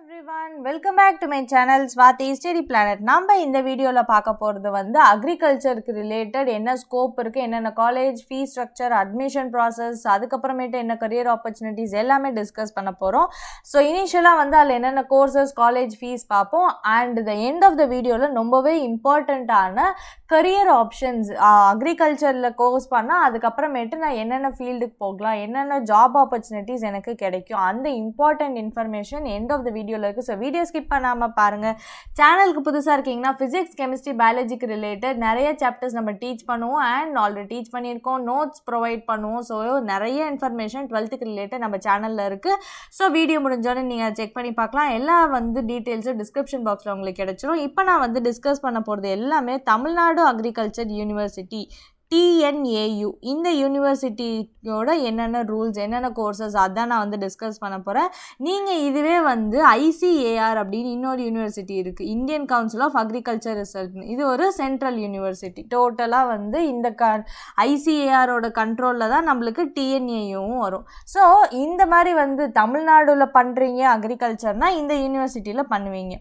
everyone welcome back to my channel Swathi study planet நம்ம இந்த வீடியோவில் பார்க்க போகிறது வந்து அக்ரிகல்ச்சருக்கு ரிலேட்டட் என்ன ஸ்கோப் இருக்குது என்னென்ன college fees structure admission process அதுக்கப்புறமேட்டு என்ன கரியர் ஆப்பர்ச்சுனிட்டிஸ் எல்லாமே டிஸ்கஸ் பண்ண போகிறோம் ஸோ இனிஷியலாக வந்து அதில் என்னென்ன கோர்சஸ் காலேஜ் ஃபீஸ் பார்ப்போம் and the end of the வீடியோவில் ரொம்பவே இம்பார்ட்டண்ட்டான கரியர் ஆப்ஷன்ஸ் அக்ரிகல்ச்சரில் கோர்ஸ் பண்ணால் அதுக்கப்புறமேட்டு நான் என்னென்ன ஃபீல்டுக்கு போகலாம் என்னென்ன ஜாப் ஆப்பர்ச்சுனிட்டிஸ் எனக்கு கிடைக்கும் அந்த important information end of the video வீடியோவில் இருக்குது ஸோ வீடியோ ஸ்கிப் பண்ணாமல் பாருங்கள் சேனலுக்கு புதுசாக இருக்கீங்கன்னா ஃபிசிக்ஸ் கெமிஸ்ட்ரி பயாலஜிக்கு ரிலேட்டட் நிறைய சாப்டர்ஸ் நம்ம டீச் பண்ணுவோம் அண்ட் ஆல்ரெடி டீச் பண்ணியிருக்கோம் நோட்ஸ் ப்ரொவைட் பண்ணுவோம் ஸோ நிறைய இன்ஃபர்மேஷன் டுவெல்த்துக்கு ரிலேட்டட் நம்ம சேனலில் இருக்குது ஸோ வீடியோ முடிஞ்சோடனே நீங்கள் செக் பண்ணி பார்க்கலாம் எல்லா வந்து டீட்டெயில்ஸும் டிஸ்கிரிப்ஷன் பாக்ஸில் உங்களுக்கு கிடச்சிரும் இப்போ நான் வந்து டிஸ்கஸ் பண்ண போகிறது எல்லாமே தமிழ்நாடு அக்ரிகல்ச்சர் யூனிவர்சிட்டி டிஎன்ஏயு இந்த யூனிவர்சிட்டியோட என்னென்ன ரூல்ஸ் என்னென்ன கோர்சஸ் அதான் நான் வந்து டிஸ்கஸ் பண்ண போகிறேன் நீங்கள் இதுவே வந்து ஐசிஏஆர் அப்படின்னு இன்னொரு யூனிவர்சிட்டி இருக்குது Indian council of agriculture result இது ஒரு சென்ட்ரல் யூனிவர்சிட்டி டோட்டலாக வந்து இந்த க ஐசிஏஆரோட கண்ட்ரோலில் தான் நம்மளுக்கு டிஎன்ஏயும் வரும் ஸோ இந்த மாதிரி வந்து தமிழ்நாடுல பண்ணுறீங்க அக்ரிகல்ச்சர்னால் இந்த யூனிவர்சிட்டியில் பண்ணுவீங்க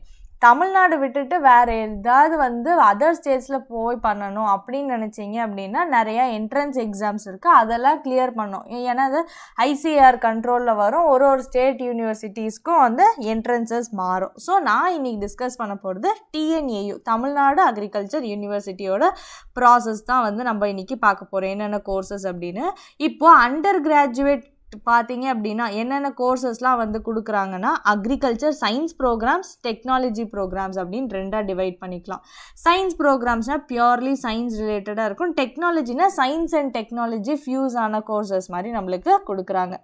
தமிழ்நாடு விட்டுட்டு வேறு ஏதாவது வந்து அதர் ஸ்டேட்ஸில் போய் பண்ணணும் அப்படின்னு நினச்சிங்க அப்படின்னா நிறையா என்ட்ரன்ஸ் எக்ஸாம்ஸ் இருக்குது அதெல்லாம் கிளியர் பண்ணும் ஏன்னா அது ஐசிஆர் கண்ட்ரோலில் வரும் ஒரு ஒரு ஸ்டேட் யூனிவர்சிட்டிஸ்க்கும் வந்து என்ட்ரன்சஸ் மாறும் ஸோ நான் இன்றைக்கி டிஸ்கஸ் பண்ண போகிறது டிஎன்ஏயு தமிழ்நாடு அக்ரிகல்ச்சர் யூனிவர்சிட்டியோட ப்ராசஸ் தான் வந்து நம்ம இன்றைக்கி பார்க்க போகிறோம் என்னென்ன கோர்சஸ் அப்படின்னு இப்போது அண்டர் கிராஜுவேட் பார்த்தீங்க அப்படின்னா என்னென்ன கோர்சஸ்லாம் வந்து கொடுக்குறாங்கன்னா agriculture science programs technology programs அப்படின்னு ரெண்டாக டிவைட் பண்ணிக்கலாம் சயின்ஸ் ப்ரோக்ராம்ஸ்னால் பியூர்லி சயின்ஸ் ரிலேட்டடாக இருக்கும் டெக்னாலஜினா சயின்ஸ் அண்ட் டெக்னாலஜி ஃபியூஸ் ஆன கோர்சஸ் மாதிரி நம்மளுக்கு கொடுக்குறாங்க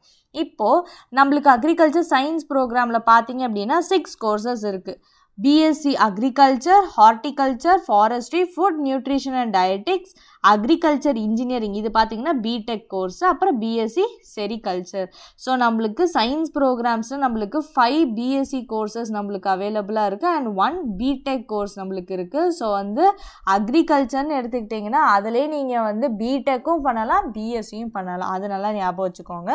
இப்போது நம்மளுக்கு அக்ரிகல்ச்சர் சயின்ஸ் ப்ரோக்ராமில் பார்த்தீங்க அப்படின்னா சிக்ஸ் கோர்சஸ் இருக்குது BSc agriculture horticulture forestry food nutrition and dietetics agriculture engineering இது பார்த்திங்கன்னா பிடெக் கோர்ஸ் அப்புறம் பிஎஸ்சி செரிகல்ச்சர் ஸோ நம்மளுக்கு சயின்ஸ் ப்ரோக்ராம்ஸில் நம்மளுக்கு ஃபைவ் பிஎஸ்சி கோர்சஸ் நம்மளுக்கு அவைலபிளாக இருக்குது அண்ட் ஒன் பிடெக் கோர்ஸ் நம்மளுக்கு இருக்குது ஸோ வந்து அக்ரிகல்ச்சர்னு எடுத்துக்கிட்டிங்கன்னா அதிலே நீங்கள் வந்து பிடெக்கும் பண்ணலாம் பிஎஸ்சியும் பண்ணலாம் அதனால நல்லா ஞாபகம் வச்சுக்கோங்க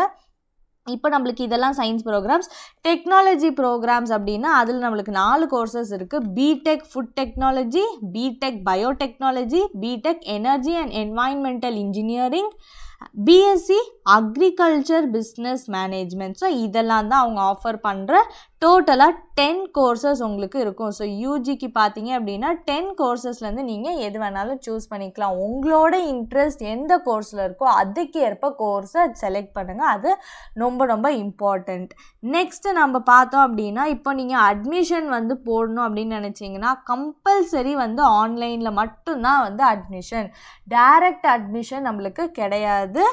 இப்போ நம்மளுக்கு இதெல்லாம் சயின்ஸ் ப்ரோக்ராம்ஸ் டெக்னாலஜி ப்ரோக்ராம்ஸ் அப்படின்னா அதில் நம்மளுக்கு நாலு கோர்சஸ் இருக்குது BTech food technology BTech biotechnology BTech energy and environmental engineering BSc agriculture business management so இதெல்லாம் தான் அவங்க ஆஃபர் பண்ணுற டோட்டலாக டென் கோர்சஸ் உங்களுக்கு இருக்கும் ஸோ யூஜிக்கு பார்த்தீங்க அப்படின்னா டென் கோர்சஸ்லேருந்து நீங்கள் எது வேணாலும் சூஸ் பண்ணிக்கலாம் உங்களோட இன்ட்ரெஸ்ட் எந்த கோர்ஸில் இருக்கோ அதுக்கு ஏற்ப கோர்ஸை செலக்ட் பண்ணுங்கள் அது ரொம்ப ரொம்ப இம்பார்ட்டண்ட் நெக்ஸ்ட்டு நம்ம பார்த்தோம் அப்படின்னா இப்போ நீங்கள் அட்மிஷன் வந்து போடணும் அப்படின்னு நினச்சிங்கன்னா கம்பல்சரி வந்து ஆன்லைனில் மட்டும்தான் வந்து அட்மிஷன் டைரக்ட் அட்மிஷன் நம்மளுக்கு கிடையாது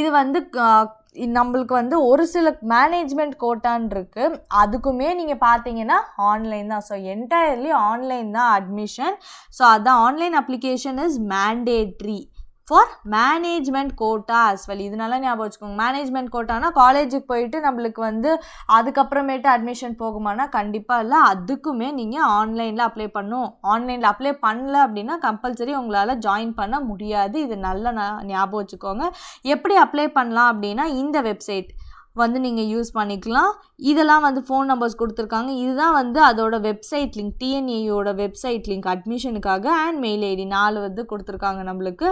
இது வந்து நம்மளுக்கு வந்து ஒரு சில மேனேஜ்மெண்ட் கோட்டான் இருக்கு அதுக்குமே நீங்கள் பாத்தீங்கன்னா ஆன்லைன் தான் ஸோ என்டையர்லி ஆன்லைன் தான் அட்மிஷன் ஸோ அதான் online application is mandatory for management quota as well இதனால ஞாபகம் வச்சுக்கோங்க மேனேஜ்மெண்ட் கோட்டானா காலேஜுக்கு போயிட்டு நம்மளுக்கு வந்து அதுக்கப்புறமேட்டு அட்மிஷன் போகுமானா கண்டிப்பாக இல்லை அதுக்குமே நீங்கள் ஆன்லைனில் அப்ளை பண்ணும் ஆன்லைனில் அப்ளை பண்ணல அப்படின்னா கம்பல்சரி உங்களால் ஜாயின் பண்ண முடியாது இது நல்லா ஞாபகம் வச்சுக்கோங்க எப்படி அப்ளை பண்ணலாம் அப்படின்னா இந்த வெப்சைட் வந்து நீங்கள் யூஸ் பண்ணிக்கலாம் இதெல்லாம் வந்து ஃபோன் நம்பர்ஸ் கொடுத்துருக்காங்க இதுதான் வந்து அதோட வெப்சைட் லிங்க் டிஎன்ஏயோட வெப்சைட் லிங்க் அட்மிஷனுக்காக அண்ட் மெயில் ஐடி நாலு வந்து கொடுத்துருக்காங்க நம்மளுக்கு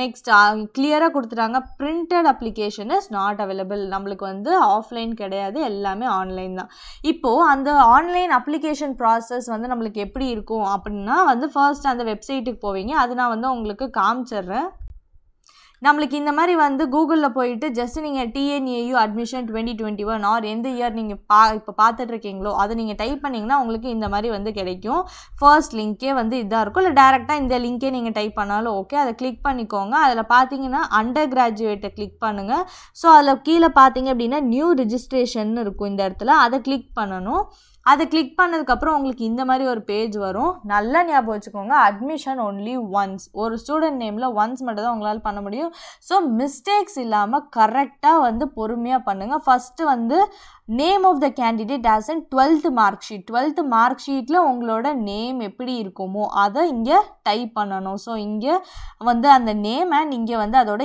நெக்ஸ்ட் கிளியராக கொடுத்துட்டாங்க printed application is not available நம்மளுக்கு வந்து ஆஃப்லைன் கிடையாது எல்லாமே ஆன்லைன் தான் இப்போது அந்த ஆன்லைன் அப்ளிகேஷன் ப்ராசஸ் வந்து நம்மளுக்கு எப்படி இருக்கும் அப்படின்னா வந்து ஃபர்ஸ்ட் அந்த வெப்சைட்டுக்கு போவீங்க அது நான் வந்து உங்களுக்கு காமிச்சிடுறேன் நம்மளுக்கு இந்த மாதிரி வந்து கூகுளில் போயிட்டு ஜஸ்ட் நீங்கள் TNAU admission twenty twenty one or எந்த இயர் நீங்கள் பா இப்போ பார்த்துட்ருக்கீங்களோ அதை நீங்கள் டைப் பண்ணிங்கன்னா உங்களுக்கு இந்த மாதிரி வந்து கிடைக்கும் ஃபர்ஸ்ட் லிங்க்கே வந்து இதாக இருக்கும் இல்லை டேரெக்டாக இந்த லிங்க்கே நீங்கள் டைப் பண்ணாலும் ஓகே அதை கிளிக் பண்ணிக்கோங்க அதில் பார்த்தீங்கன்னா அண்டர் கிராஜுவேட்டை கிளிக் பண்ணுங்கள் ஸோ அதில் கீழே பார்த்தீங்க அப்படின்னா நியூ ரிஜிஸ்ட்ரேஷன் இருக்கும் இந்த இடத்துல அதை கிளிக் பண்ணணும் அதை கிளிக் பண்ணதுக்கப்புறம் உங்களுக்கு இந்த மாதிரி ஒரு பேஜ் வரும் நல்லா ஞாபகம் வச்சுக்கோங்க அட்மிஷன் ஒன்லி ஒன்ஸ் ஒரு ஸ்டூடெண்ட் நேமில் ஒன்ஸ் மட்டும் தான் உங்களால் பண்ண முடியும் ஸோ மிஸ்டேக்ஸ் இல்லாமல் கரெக்டாக வந்து பொறுமையாக பண்ணுங்கள் ஃபஸ்ட்டு வந்து name of the candidate as and twelfth mark sheet twelfth mark ஷீட்டில் உங்களோட நேம் எப்படி இருக்குமோ அதை இங்கே டைப் பண்ணணும் ஸோ இங்கே வந்து அந்த நேம் அண்ட் இங்கே வந்து அதோட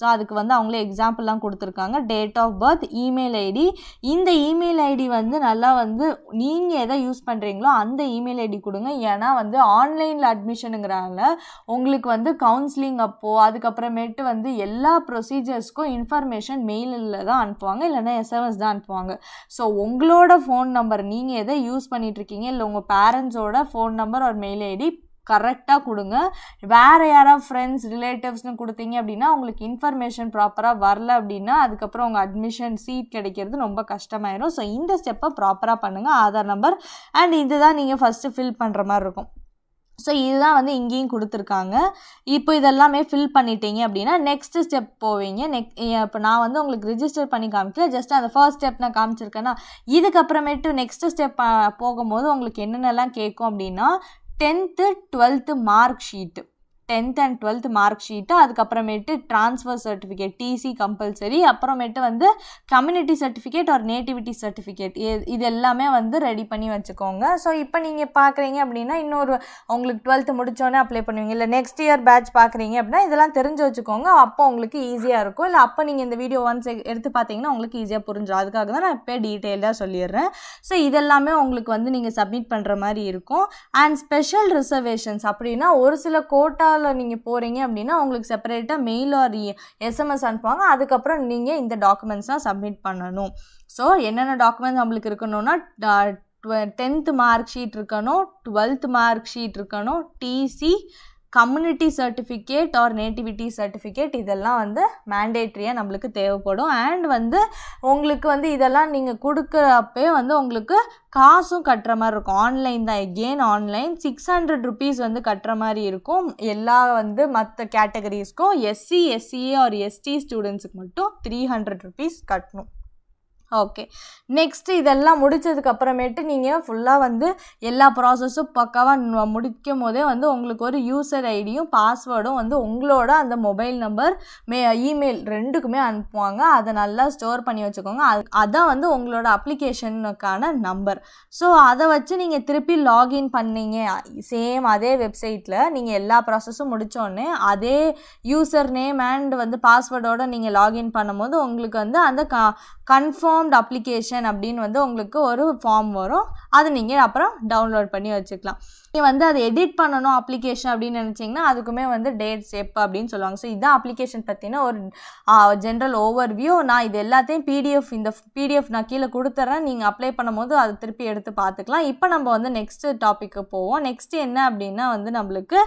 ஸோ அதுக்கு வந்து அவங்களே எக்ஸாம்பிள்லாம் கொடுத்துருக்காங்க date of birth email ID இந்த இமெயில் ஐடி வந்து நல்லா வந்து நீங்கள் எதை யூஸ் பண்ணுறீங்களோ அந்த இமெயில் ஐடி கொடுங்க ஏன்னா வந்து ஆன்லைனில் அட்மிஷனுங்கிறனால உங்களுக்கு வந்து கவுன்சிலிங் அப்போது அதுக்கப்புறமேட்டு வந்து எல்லா ப்ரொசீஜர்ஸ்க்கும் இன்ஃபர்மேஷன் மெயிலில் தான் அனுப்புவாங்க இல்லைனா எஸ்எம்எஸ் தான் அனுப்புவாங்க ஸோ உங்களோட ஃபோன் நம்பர் நீங்கள் எதை யூஸ் பண்ணிகிட்ருக்கீங்க இல்லை உங்கள் பேரண்ட்ஸோட ஃபோன் நம்பர் ஒரு மெயில் ஐடி கரெக்டாக கொடுங்க வேறு யாராவது ஃப்ரெண்ட்ஸ் ரிலேட்டிவ்ஸ்னு கொடுத்தீங்க அப்படின்னா உங்களுக்கு இன்ஃபர்மேஷன் ப்ராப்பராக வரல அப்படின்னா அதுக்கப்புறம் உங்கள் அட்மிஷன் சீட் கிடைக்கிறது ரொம்ப கஷ்டமாயிடும் ஸோ இந்த ஸ்டெப்பை ப்ராப்பராக பண்ணுங்கள் ஆதார் நம்பர் அண்ட் இதுதான் நீங்கள் ஃபஸ்ட்டு ஃபில் பண்ணுற மாதிரி இருக்கும் ஸோ இதுதான் வந்து இங்கேயும் கொடுத்துருக்காங்க இப்போ இதெல்லாமே ஃபில் பண்ணிட்டீங்க அப்படின்னா நெக்ஸ்ட் ஸ்டெப் போவீங்க நெக் இப்போ நான் வந்து உங்களுக்கு ரிஜிஸ்டர் பண்ணி காமிக்கல ஜஸ்ட் அந்த ஃபர்ஸ்ட் ஸ்டெப் நான் காமிச்சிருக்கேன்னா இதுக்கப்புறமேட்டு நெக்ஸ்ட் ஸ்டெப் போகும்போது உங்களுக்கு என்னென்னலாம் கேட்கும் அப்படின்னா tenth twelfth mark sheet tenth and twelfth mark sheet அதுக்கப்புறமேட்டு ட்ரான்ஸ்ஃபர் சர்டிஃபிகேட் டிசி கம்பல்சரி அப்புறமேட்டு வந்து கம்யூனிட்டி சர்டிஃபிகேட் ஒரு நேட்டிவிட்டி சர்டிஃபிகேட் இது எல்லாமே வந்து ரெடி பண்ணி வச்சுக்கோங்க ஸோ இப்போ நீங்கள் பார்க்குறீங்க அப்படின்னா இன்னொரு உங்களுக்கு டுவெல்த்து முடித்தோடனே அப்ளை பண்ணுவீங்க இல்லை நெக்ஸ்ட் இயர் பேட்ச் பார்க்குறீங்க அப்படின்னா இதெல்லாம் தெரிஞ்சு வச்சுக்கோங்க அப்போ உங்களுக்கு ஈஸியாக இருக்கும் இல்லை அப்போ நீங்கள் இந்த வீடியோ ஒன்ஸ் எடுத்து பார்த்தீங்கன்னா உங்களுக்கு ஈஸியாக புரிஞ்சிடும் அதுக்காக தான் நான் இப்போ டீட்டெயிலாக சொல்லிடுறேன் ஸோ இதெல்லாமே உங்களுக்கு வந்து நீங்கள் சப்மிட் பண்ணுற மாதிரி இருக்கும் அண்ட் ஸ்பெஷல் ரிசர்வேஷன்ஸ் அப்படின்னா ஒரு சில கோட்டாவில் ஹாஸ்டலில் நீங்கள் போகிறீங்க அப்படின்னா உங்களுக்கு செப்பரேட்டாக மெயில் ஆர் எஸ்எம்எஸ் அனுப்புவாங்க அதுக்கப்புறம் நீங்கள் இந்த டாக்குமெண்ட்ஸ்லாம் சப்மிட் பண்ணணும் ஸோ என்னென்ன டாக்குமெண்ட்ஸ் நம்மளுக்கு இருக்கணும்னா டென்த்து மார்க் ஷீட் இருக்கணும் டுவெல்த்து மார்க் ஷீட் இருக்கணும் TC community certificate or nativity certificate இதெல்லாம் வந்து மேண்டேட்ரியாக நம்மளுக்கு தேவைப்படும் அண்ட் வந்து உங்களுக்கு வந்து இதெல்லாம் நீங்கள் கொடுக்குறப்பே வந்து உங்களுக்கு காசும் கட்டுற மாதிரி இருக்கும் ஆன்லைன் தான் again online six hundred rupees வந்து கட்டுற மாதிரி இருக்கும் எல்லா வந்து மற்ற கேட்டகரிஸ்க்கும் எஸ்சி எஸ்சிஏ ஆர் எஸ்டி ஸ்டூடெண்ட்ஸுக்கு மட்டும் த்ரீ ஹண்ட்ரட் ருபீஸ் கட்டணும் ஓகே நெக்ஸ்ட்டு இதெல்லாம் முடித்ததுக்கு அப்புறமேட்டு நீங்கள் ஃபுல்லாக வந்து எல்லா ப்ராசஸும் பக்காவாக முடிக்கும் போதே வந்து உங்களுக்கு ஒரு யூசர் ஐடியும் பாஸ்வேர்டும் வந்து உங்களோட அந்த மொபைல் நம்பர் மே இமெயில் ரெண்டுக்குமே அனுப்புவாங்க அதை நல்லா ஸ்டோர் பண்ணி வச்சுக்கோங்க அது அதான் வந்து உங்களோட அப்ளிகேஷனுக்கான நம்பர் ஸோ அதை வச்சு நீங்கள் திருப்பி லாகின் பண்ணீங்க சேம் அதே வெப்சைட்டில் நீங்கள் எல்லா ப்ராசஸும் முடித்தோடனே அதே யூசர் நேம் அண்ட் வந்து பாஸ்வேர்டோடு நீங்கள் லாகின் பண்ணும்போது உங்களுக்கு வந்து அந்த க கன்ஃபார்ம் கன்ஃபார்ம்டு அப்ளிகேஷன் அப்படின்னு வந்து உங்களுக்கு ஒரு ஃபார்ம் வரும் அது நீங்கள் அப்புறம் டவுன்லோட் பண்ணி வச்சுக்கலாம் நீங்கள் வந்து அதை எடிட் பண்ணணும் அப்ளிகேஷன் அப்படின்னு நினச்சிங்கன்னா அதுக்குமே வந்து டேட்ஸ் எப்போ அப்படின்னு சொல்லுவாங்க ஸோ இதுதான் அப்ளிகேஷன் பற்றின ஒரு ஜென்ரல் ஓவர் வியூ நான் இது எல்லாத்தையும் பிடிஎஃப் இந்த பிடிஎஃப் நான் கீழே கொடுத்துட்றேன் நீங்கள் அப்ளை பண்ணும்போது அதை திருப்பி எடுத்து பார்த்துக்கலாம் இப்போ நம்ம வந்து நெக்ஸ்ட்டு டாப்பிக்கு போவோம் நெக்ஸ்ட் என்ன அப்படின்னா வந்து நம்மளுக்கு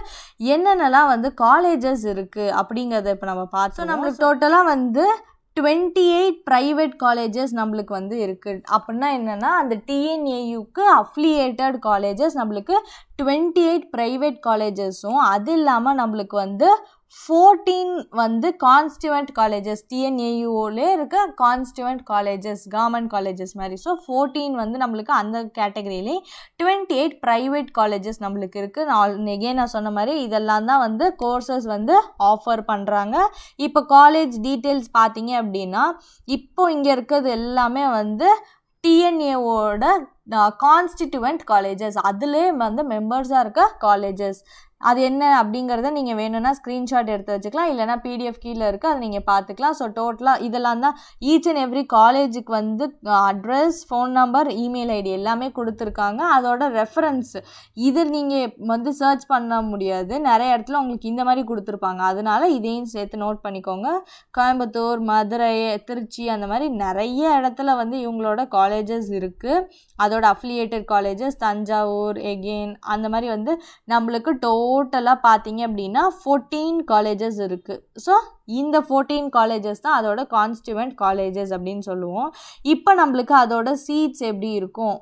என்னென்னலாம் வந்து காலேஜஸ் இருக்குது அப்படிங்கிறத இப்போ நம்ம பார்த்தோம் நம்மளுக்கு டோட்டலாக வந்து டுவெண்ட்டி எயிட் ப்ரைவேட் காலேஜஸ் நம்மளுக்கு வந்து இருக்குது அப்படின்னா என்னென்னா அந்த டிஎன்ஏயுக்கு அஃப்லியேட்டட் காலேஜஸ் நம்மளுக்கு டுவெண்ட்டி எயிட் ப்ரைவேட் காலேஜஸும் அது இல்லாமல் நம்மளுக்கு வந்து ஃபோர்டீன் வந்து கான்ஸ்டிவெண்ட் காலேஜஸ் டிஎன்ஏயூஓலே இருக்க கான்ஸ்டியூவெண்ட் காலேஜஸ் கவர்மெண்ட் காலேஜஸ் மாதிரி ஸோ ஃபோர்டீன் வந்து நம்மளுக்கு அந்த கேட்டகரியிலே டுவெண்ட்டி எயிட் ப்ரைவேட் காலேஜஸ் நம்மளுக்கு இருக்குது நான் எகெயின் நான் சொன்ன மாதிரி இதெல்லாம் தான் வந்து கோர்சஸ் வந்து ஆஃபர் பண்ணுறாங்க இப்போ காலேஜ் டீட்டெயில்ஸ் பார்த்தீங்க அப்படின்னா இப்போ இங்கே இருக்கிறது எல்லாமே வந்து டிஎன்ஏவோட கான்ஸ்டிடியூவெண்ட் காலேஜஸ் அதுலேயே வந்து மெம்பர்ஸாக இருக்க காலேஜஸ் அது என்ன அப்படிங்கிறத நீங்கள் வேணும்னா ஸ்க்ரீன்ஷாட் எடுத்து வச்சுக்கலாம் இல்லைனா பிடிஎஃப் கீழே இருக்குது அதை நீங்கள் பார்த்துக்கலாம் ஸோ டோட்டலாக இதெல்லாம் தான் ஈச் அண்ட் எவ்ரி காலேஜுக்கு வந்து address phone number email ID எல்லாமே கொடுத்துருக்காங்க அதோட ரெஃபரன்ஸ் இது நீங்கள் வந்து சர்ச் பண்ண முடியாது நிறைய இடத்துல உங்களுக்கு இந்த மாதிரி கொடுத்துருப்பாங்க அதனால இதையும் சேர்த்து நோட் பண்ணிக்கோங்க கோயம்புத்தூர் மதுரை திருச்சி அந்த மாதிரி நிறைய இடத்துல வந்து இவங்களோட காலேஜஸ் இருக்குது அதோட அஃபிலியேட்டட் காலேஜஸ் தஞ்சாவூர் எகேன் அந்த மாதிரி வந்து நம்மளுக்கு டோ டோட்டலாக பார்த்தீங்க அப்படின்னா ஃபோர்டீன் காலேஜஸ் இருக்குது ஸோ இந்த ஃபோர்டீன் காலேஜஸ் தான் அதோட கான்ஸ்டியூவெண்ட் காலேஜஸ் அப்படின்னு சொல்லுவோம் இப்போ நம்மளுக்கு அதோட சீட்ஸ் எப்படி இருக்கும்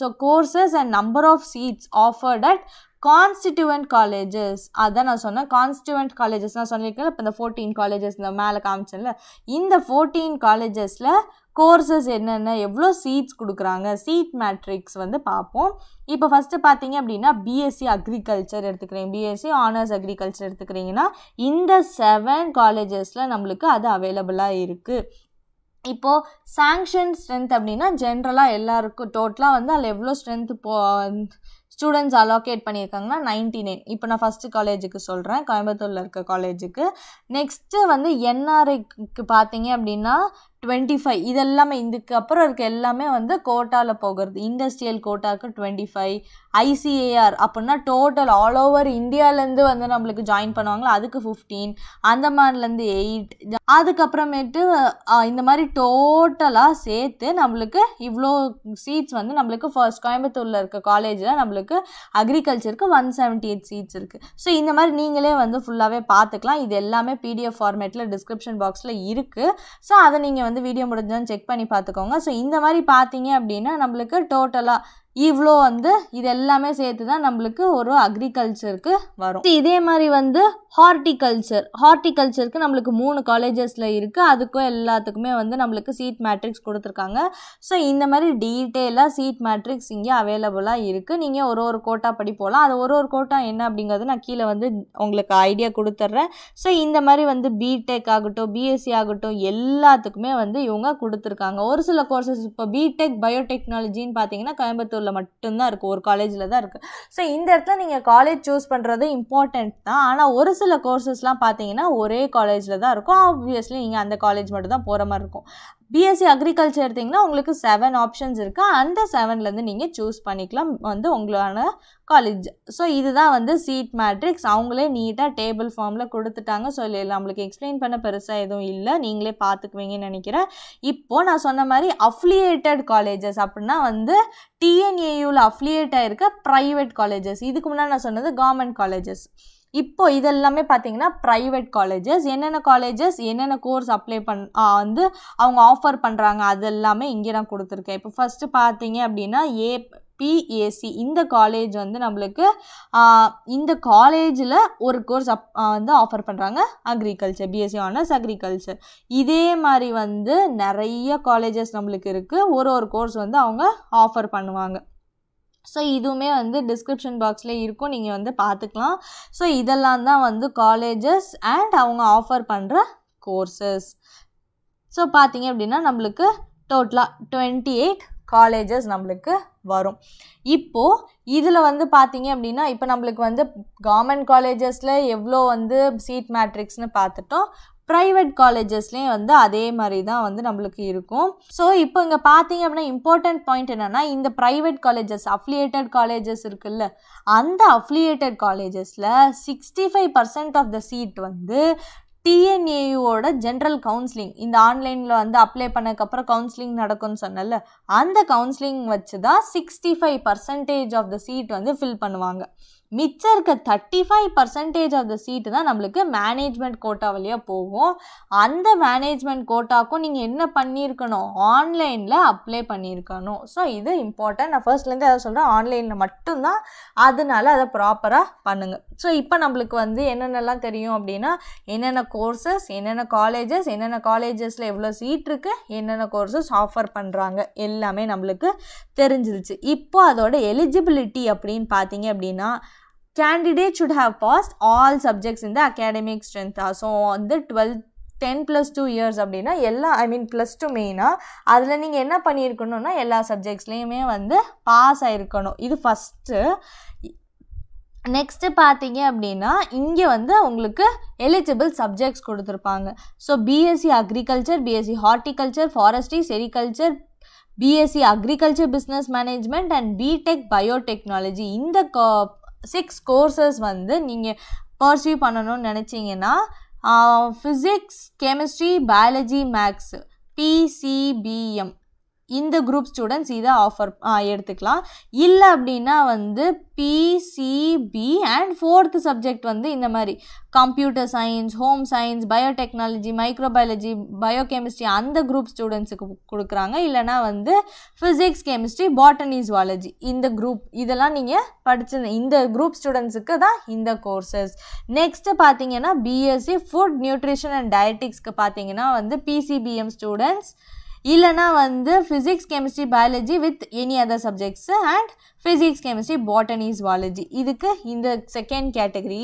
so courses and number of seats offered at constituent colleges அதான் நான் சொன்னேன் கான்ஸ்டியூவன்ட் காலேஜஸ் நான் சொல்லியிருக்கேன் இப்போ இந்த ஃபோர்டீன் காலேஜஸ் இந்த மேலே காமிச்சேன்ல இந்த ஃபோர்டீன் காலேஜஸில் கோர்சஸ் என்னென்ன எவ்வளோ சீட்ஸ் கொடுக்குறாங்க சீட் மேட்ரிக்ஸ் வந்து பார்ப்போம் இப்போ ஃபஸ்ட்டு பார்த்தீங்க அப்படின்னா பிஎஸ்சி அக்ரிகல்ச்சர் எடுத்துக்கிறீங்க பிஎஸ்சி ஆனர்ஸ் அக்ரிகல்ச்சர் எடுத்துக்கிறீங்கன்னா இந்த செவன் காலேஜஸில் நம்மளுக்கு அது அவைலபிளாக இருக்குது இப்போது சாங்ஷன் ஸ்ட்ரென்த் அப்படின்னா ஜென்ரலாக எல்லாருக்கும் டோட்டலாக வந்து அதில் எவ்வளோ ஸ்ட்ரென்த் போ ஸ்டூடெண்ட்ஸ் அலோகேட் பண்ணியிருக்காங்கன்னா நைன்டி நைன் இப்போ நான் ஃபஸ்ட்டு காலேஜுக்கு சொல்கிறேன் கோயம்புத்தூரில் இருக்க காலேஜுக்கு நெக்ஸ்ட்டு வந்து என்ஆர்ஐக்கு பார்த்தீங்க அப்படின்னா டுவெண்ட்டி ஃபைவ் இது எல்லாமே இதுக்கப்புறம் இருக்க எல்லாமே வந்து கோட்டாவில் போகிறது இண்டஸ்ட்ரியல் கோட்டாவுக்கு டுவெண்ட்டி ஃபைவ் ஐசிஏஆர் அப்படின்னா டோட்டல் ஆல் ஓவர் இந்தியாவிலேருந்து வந்து நம்மளுக்கு ஜாயின் பண்ணுவாங்களா அதுக்கு ஃபிஃப்டீன் அந்தமான்லேருந்து எயிட் அதுக்கப்புறமேட்டு இந்த மாதிரி டோட்டலாக சேர்த்து நம்மளுக்கு இவ்வளோ சீட்ஸ் வந்து நம்மளுக்கு ஃபர்ஸ்ட் கோயம்புத்தூரில் இருக்க காலேஜில் நம்மளுக்கு அக்ரிகல்ச்சருக்கு ஒன் செவன்ட்டி எயிட் சீட்ஸ் இருக்குது ஸோ இந்த மாதிரி நீங்களே வந்து ஃபுல்லாகவே பார்த்துக்கலாம் இது எல்லாமே பிடிஎஃப் ஃபார்மேட்டில் டிஸ்கிரிப்ஷன் பாக்ஸில் இருக்குது ஸோ அதை நீங்கள் வந்து வீடியோ முடிஞ்சான்னு செக் பண்ணி பார்த்துக்கோங்க ஸோ இந்த மாதிரி பார்த்தீங்க அப்படின்னா நம்மளுக்கு டோட்டலாக இவ்வளோ வந்து இது எல்லாமே சேர்த்து தான் நம்மளுக்கு ஒரு அக்ரிகல்ச்சருக்கு வரும் இதே மாதிரி வந்து ஹார்டிகல்ச்சர் ஹார்டிகல்ச்சருக்கு நம்மளுக்கு மூணு காலேஜஸில் இருக்குது அதுக்கும் எல்லாத்துக்குமே வந்து நம்மளுக்கு சீட் மேட்ரிக்ஸ் கொடுத்துருக்காங்க ஸோ இந்த மாதிரி டீட்டெயிலாக சீட் மேட்ரிக்ஸ் இங்கே அவைலபிளாக இருக்குது நீங்கள் ஒரு ஒரு கோட்டா படி போகலாம் அது ஒரு ஒரு கோட்டா என்ன அப்படிங்கிறது நான் கீழே வந்து உங்களுக்கு ஐடியா கொடுத்துட்றேன் ஸோ இந்த மாதிரி வந்து பிடெக் ஆகட்டும் பிஎஸ்சி ஆகட்டும் எல்லாத்துக்குமே வந்து இவங்க கொடுத்துருக்காங்க ஒரு சில கோர்சஸ் இப்போ பிடெக் பயோடெக்னாலஜின்னு பார்த்தீங்கன்னா கோயம்புத்தூரில் மட்டும்தான் இருக்குது ஒரு காலேஜில் தான் இருக்குது ஸோ இந்த இடத்துல நீங்கள் காலேஜ் சூஸ் பண்ணுறது இம்பார்ட்டண்ட் தான் ஆனால் ஒரு சில சில கோர்சஸ்லாம் பார்த்தீங்கன்னா ஒரே காலேஜில் தான் இருக்கும் ஆப்வியஸ்லி நீங்கள் அந்த காலேஜ் மட்டும் தான் போகிற மாதிரி இருக்கும் பிஎஸ்சி அக்ரிகல்ச்சர் எடுத்திங்கன்னா உங்களுக்கு செவன் ஆப்ஷன்ஸ் இருக்குது அந்த செவன்லேருந்து நீங்கள் சூஸ் பண்ணிக்கலாம் வந்து உங்களான காலேஜ் ஸோ இதுதான் வந்து சீட் மேட்ரிக்ஸ் அவங்களே நீட்டாக டேபிள் ஃபார்மில் கொடுத்துட்டாங்க ஸோ இல்லை நம்மளுக்கு எக்ஸ்பிளைன் பண்ண பெருசாக எதுவும் இல்லை நீங்களே பார்த்துக்குவீங்கன்னு நினைக்கிறேன் இப்போது நான் சொன்ன மாதிரி அஃப்லியேட்டட் காலேஜஸ் அப்படின்னா வந்து டிஎன்ஏயூவில் அஃப்லியேட் ஆகிருக்க ப்ரைவேட் காலேஜஸ் இதுக்கு முன்னாடி நான் சொன்னது கவர்மெண்ட் காலேஜஸ் இப்போ இதெல்லாமே பார்த்தீங்கன்னா ப்ரைவேட் காலேஜஸ் என்னென்ன காலேஜஸ் என்னென்ன கோர்ஸ் அப்ளை பண் வந்து அவங்க ஆஃபர் பண்ணுறாங்க அது எல்லாமே இங்கே நான் கொடுத்துருக்கேன் இப்போ ஃபஸ்ட்டு பார்த்தீங்க அப்படின்னா ஏ பிஏசி இந்த காலேஜ் வந்து நம்மளுக்கு இந்த காலேஜில் ஒரு கோர்ஸ் அப் வந்து ஆஃபர் பண்ணுறாங்க அக்ரிகல்ச்சர் பிஎஸ்சி ஆனர்ஸ் அக்ரிகல்ச்சர் இதே மாதிரி வந்து நிறைய காலேஜஸ் நம்மளுக்கு இருக்குது ஒரு ஒரு கோர்ஸ் வந்து அவங்க ஆஃபர் பண்ணுவாங்க ஸோ இதுவுமே வந்து டிஸ்கிரிப்ஷன் பாக்ஸில் இருக்கும் நீங்கள் வந்து பார்த்துக்கலாம் ஸோ இதெல்லாம் தான் வந்து காலேஜஸ் அண்ட் அவங்க ஆஃபர் பண்ணுற கோர்சஸ் ஸோ பார்த்தீங்க அப்படின்னா நம்மளுக்கு டோட்டலாக டுவெண்ட்டி எயிட் காலேஜஸ் நம்மளுக்கு வரும் இப்போது இதில் வந்து பார்த்தீங்க அப்படின்னா இப்போ நம்மளுக்கு வந்து கவர்மெண்ட் காலேஜஸில் எவ்வளோ வந்து சீட் மேட்ரிக்ஸ்னு பார்த்துட்டோம் ப்ரைவேட் காலேஜஸ்லேயும் வந்து அதே மாதிரி தான் வந்து நம்மளுக்கு இருக்கும் ஸோ இப்போ இங்கே பார்த்தீங்க அப்படின்னா இம்பார்ட்டண்ட் பாயிண்ட் என்னென்னா இந்த ப்ரைவேட் காலேஜஸ் அஃப்லியேட்டட் காலேஜஸ் இருக்குல்ல அந்த அஃப்லியேட்டட் காலேஜஸில் sixty five percent of the seat வந்து டிஎன்ஏயுவோட ஜென்ரல் கவுன்சிலிங் இந்த ஆன்லைனில் வந்து அப்ளை பண்ணக்கப்புறம் கவுன்சிலிங் நடக்கும்னு சொன்னல அந்த கவுன்சிலிங் வச்சு தான் sixty five percentage of the seat வந்து ஃபில் பண்ணுவாங்க மிச்சம் இருக்க thirty five percentage of the seat தான் நம்மளுக்கு மேனேஜ்மெண்ட் கோட்டா வழியாக போகும் அந்த மேனேஜ்மெண்ட் கோட்டாக்கும் நீங்கள் என்ன பண்ணியிருக்கணும் ஆன்லைனில் அப்ளை பண்ணியிருக்கணும் ஸோ இது இம்பார்ட்டன்ட் நான் ஃபர்ஸ்ட்லேருந்து அதை சொல்கிறேன் ஆன்லைனில் மட்டும்தான் அதனால அதை ப்ராப்பராக பண்ணுங்கள் ஸோ இப்போ நம்மளுக்கு வந்து என்னென்னலாம் தெரியும் அப்படின்னா என்னென்ன கோர்சஸ் என்னென்ன காலேஜஸ் என்னென்ன காலேஜஸில் எவ்வளோ சீட் இருக்குது என்னென்ன கோர்சஸ் ஆஃபர் பண்ணுறாங்க எல்லாமே நம்மளுக்கு தெரிஞ்சிருச்சு இப்போ அதோட எலிஜிபிலிட்டி அப்படின்னு பார்த்தீங்க அப்படின்னா candidate should have passed all subjects இந்த அகாடமிக் ஸ்ட்ரென்த்தாக ஸோ வந்து twelfth ten plus two years அப்படின்னா எல்லா ஐ மீன் ப்ளஸ் டூ மெயினாக அதில் நீங்கள் என்ன பண்ணியிருக்கணும்னா எல்லா சப்ஜெக்ட்ஸ்லேயுமே வந்து பாஸ் ஆகிருக்கணும் இது ஃபஸ்ட்டு நெக்ஸ்ட்டு பார்த்தீங்க அப்படின்னா இங்கே வந்து உங்களுக்கு எலிஜிபிள் சப்ஜெக்ட்ஸ் கொடுத்துருப்பாங்க so BSc agriculture BSc horticulture forestry sericulture BSc agriculture business management and BTech biotechnology இந்த சிக்ஸ் கோர்சஸ் வந்து நீங்கள் பர்சியூ பண்ணணும்னு நினச்சிங்கன்னா physics chemistry biology maths PCBM இந்த குரூப் ஸ்டூடெண்ட்ஸ் இதை ஆஃபர் எடுத்துக்கலாம் இல்லை அப்படின்னா வந்து பிசிபி அண்ட் ஃபோர்த் சப்ஜெக்ட் வந்து இந்த மாதிரி computer science home science biotechnology microbiology biochemistry அந்த குரூப் ஸ்டூடெண்ட்ஸுக்கு கொடுக்குறாங்க இல்லைனா வந்து ஃபிசிக்ஸ் கெமிஸ்ட்ரி பாட்டனி ஜுவாலஜி இந்த குரூப் இதெல்லாம் நீங்கள் படிச்சு இந்த குரூப் ஸ்டூடெண்ட்ஸுக்கு தான் இந்த கோர்சஸ் நெக்ஸ்ட்டு பார்த்தீங்கன்னா பிஎஸ்சி ஃபுட் நியூட்ரிஷன் அண்ட் டயட்டிக்ஸ்க்கு பார்த்தீங்கன்னா வந்து பிசிபிஎம் ஸ்டூடெண்ட்ஸ் இல்லைனா வந்து physics chemistry biology with any other subjects and physics chemistry botany zoology இதுக்கு இந்த செகண்ட் கேட்டகரி